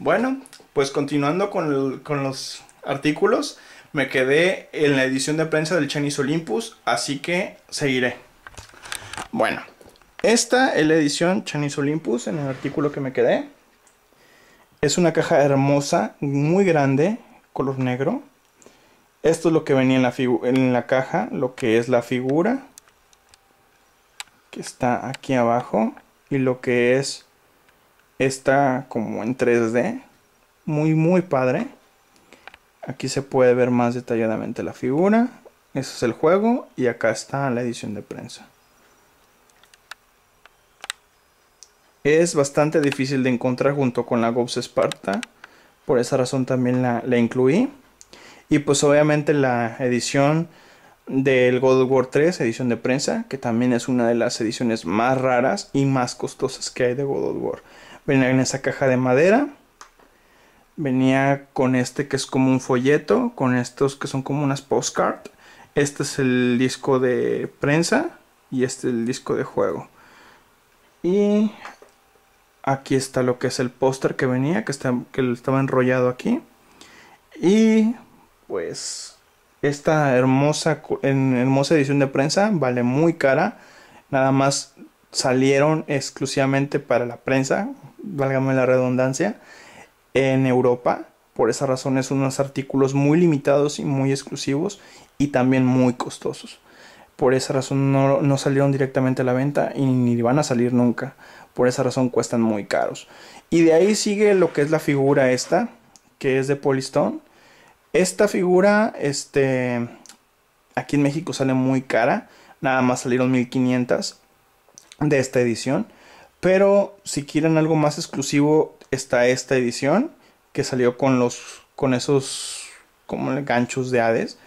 Bueno, pues continuando con, los artículos, me quedé en la edición de prensa del Chinese Olympus, así que seguiré. Bueno, esta es la edición Chanis Olympus en el artículo que me quedé. Es una caja hermosa, muy grande, color negro. Esto es lo que venía en la, en la caja, lo que es la figura, que está aquí abajo, y lo que es está como en 3D, muy muy padre. Aquí se puede ver más detalladamente la figura, ese es el juego y acá está la edición de prensa. Es bastante difícil de encontrar junto con la Ghost Sparta, por esa razón también la, la incluí. Y pues obviamente la edición del God of War 3, edición de prensa, que también es una de las ediciones más raras y más costosas que hay de God of War. Venía en esa caja de madera. Venía con este que es como un folleto, con estos que son como unas postcards Este es el disco de prensa y este es el disco de juego. Y aquí está lo que es el póster que venía, que, está, que estaba enrollado aquí. Y pues esta hermosa, hermosa edición de prensa vale muy cara. Nada más salieron exclusivamente para la prensa, válgame la redundancia, en Europa. Por esa razón es unos artículos muy limitados y muy exclusivos y también muy costosos. Por esa razón no, salieron directamente a la venta y ni van a salir nunca. Por esa razón cuestan muy caros. Y de ahí sigue lo que es la figura esta, que es de Polystone. Esta figura, este, aquí en México sale muy cara. Nada más salieron 1500 de esta edición. Pero si quieren algo más exclusivo, está esta edición que salió con los con esos como ganchos de Hades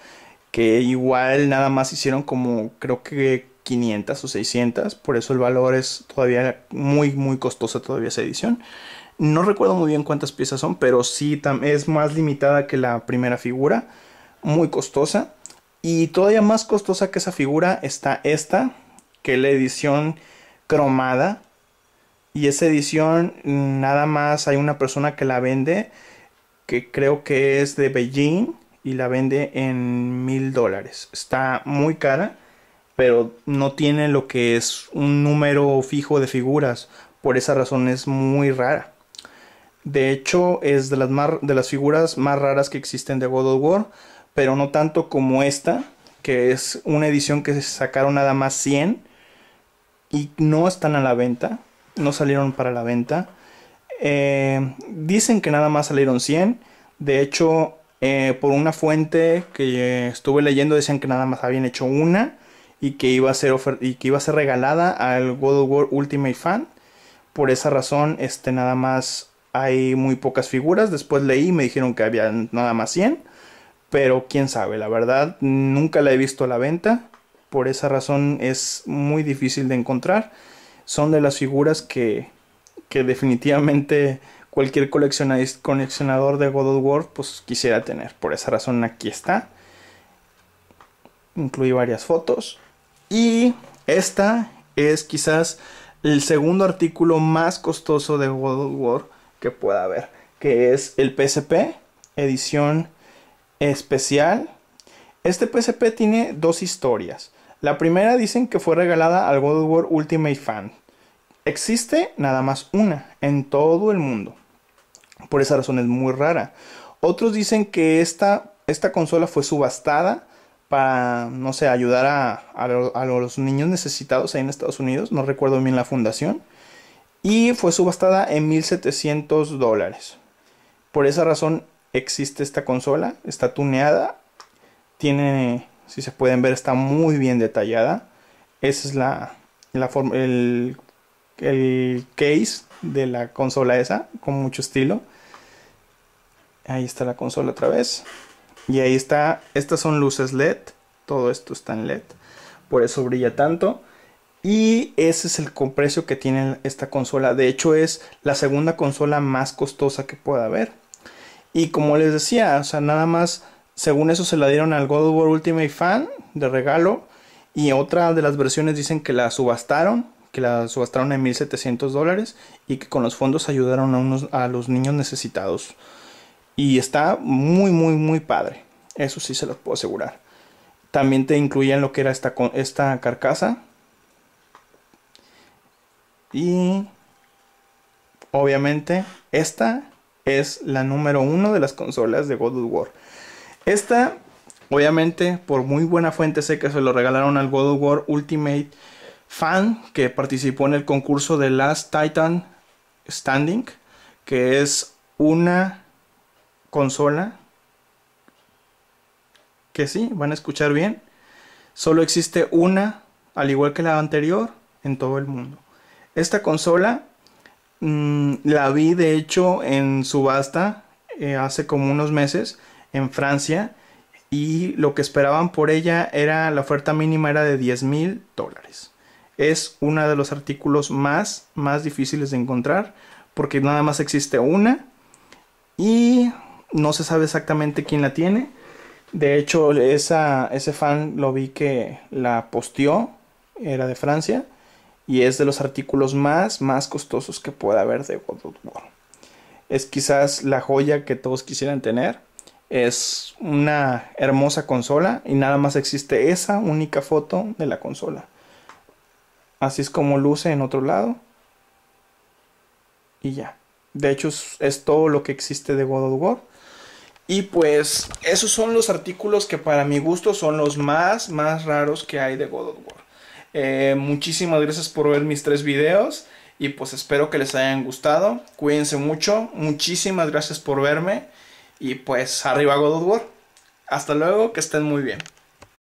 que igual nada más hicieron como creo que 500 o 600, por eso el valor es todavía muy muy costosa todavía esa edición. No recuerdo muy bien cuántas piezas son, pero sí es más limitada que la primera figura, muy costosa. Y todavía más costosa que esa figura está esta, que la edición cromada. Y esa edición nada más hay una persona que la vende, que creo que es de Beijing, y la vende en mil dólares. Está muy cara, pero no tiene lo que es un número fijo de figuras. Por esa razón es muy rara. De hecho, es de las, de las figuras más raras que existen de God of War, pero no tanto como esta, que es una edición que se sacaron nada más 100 y no están a la venta, no salieron para la venta. Eh, dicen que nada más salieron 100. De hecho, eh, por una fuente que estuve leyendo decían que nada más habían hecho una y que iba a ser, y que iba a ser regalada al God of War Ultimate Fan. Por esa razón, este, nada más hay muy pocas figuras. Después leí y me dijeron que había nada más 100. Pero quién sabe, la verdad, nunca la he visto a la venta por esa razón es muy difícil de encontrar. Son de las figuras que, que definitivamente cualquier coleccionador de God of War pues, quisiera tener. Por esa razón aquí está. Incluí varias fotos. Y esta es quizás el segundo artículo más costoso de God of War que pueda haber. Que es el PSP, edición especial este PSP tiene dos historias. La primera dicen que fue regalada al God War Ultimate Fan. Existe nada más una en todo el mundo. Por esa razón es muy rara. Otros dicen que esta, esta consola fue subastada para, no sé, ayudar a, los niños necesitados ahí en Estados Unidos. No recuerdo bien la fundación. Y fue subastada en 1700 dólares. Por esa razón existe esta consola. Está tuneada tiene, si se pueden ver, está muy bien detallada. Esa es la, la forma, el, el case de la consola esa, con mucho estilo. Ahí está la consola otra vez. Y ahí está, estas son luces LED, todo esto está en LED, por eso brilla tanto. Y ese es el precio que tiene esta consola. De hecho, es la segunda consola más costosa que pueda haber. Y como les decía, o sea, nada más según eso se la dieron al God of War Ultimate Fan de regalo. Y otra de las versiones dicen que la subastaron, que la subastaron en 1.700 dólares y que con los fondos ayudaron a, unos, a los niños necesitados. Y está muy, muy, muy padre. Eso sí se los puedo asegurar. También te incluían lo que era esta carcasa. Y obviamente esta es la número uno de las consolas de God of War. Esta, obviamente, por muy buena fuente sé que se lo regalaron al God of War Ultimate Fan que participó en el concurso de Last Titan Standing, que es una consola que sí, van a escuchar bien. Solo existe una, al igual que la anterior, en todo el mundo. Esta consola mm, la vi de hecho en subasta eh, hace como unos meses en Francia y lo que esperaban por ella era la oferta mínima era de 10 mil dólares. Es uno de los artículos más, más difíciles de encontrar porque nada más existe una y no se sabe exactamente quién la tiene. De hecho, esa, ese fan lo vi que la posteó, era de Francia, y es de los artículos más, más costosos que pueda haber de World War. Es quizás la joya que todos quisieran tener, es una hermosa consola y nada más existe esa única foto de la consola. Así es como luce en otro lado. Y ya. De hecho es, todo lo que existe de God of War. Y pues esos son los artículos que para mi gusto son los más, más raros que hay de God of War. Eh, muchísimas gracias por ver mis tres videos y pues espero que les hayan gustado. Cuídense mucho. Muchísimas gracias por verme. Y pues arriba God of War. Hasta luego, que estén muy bien.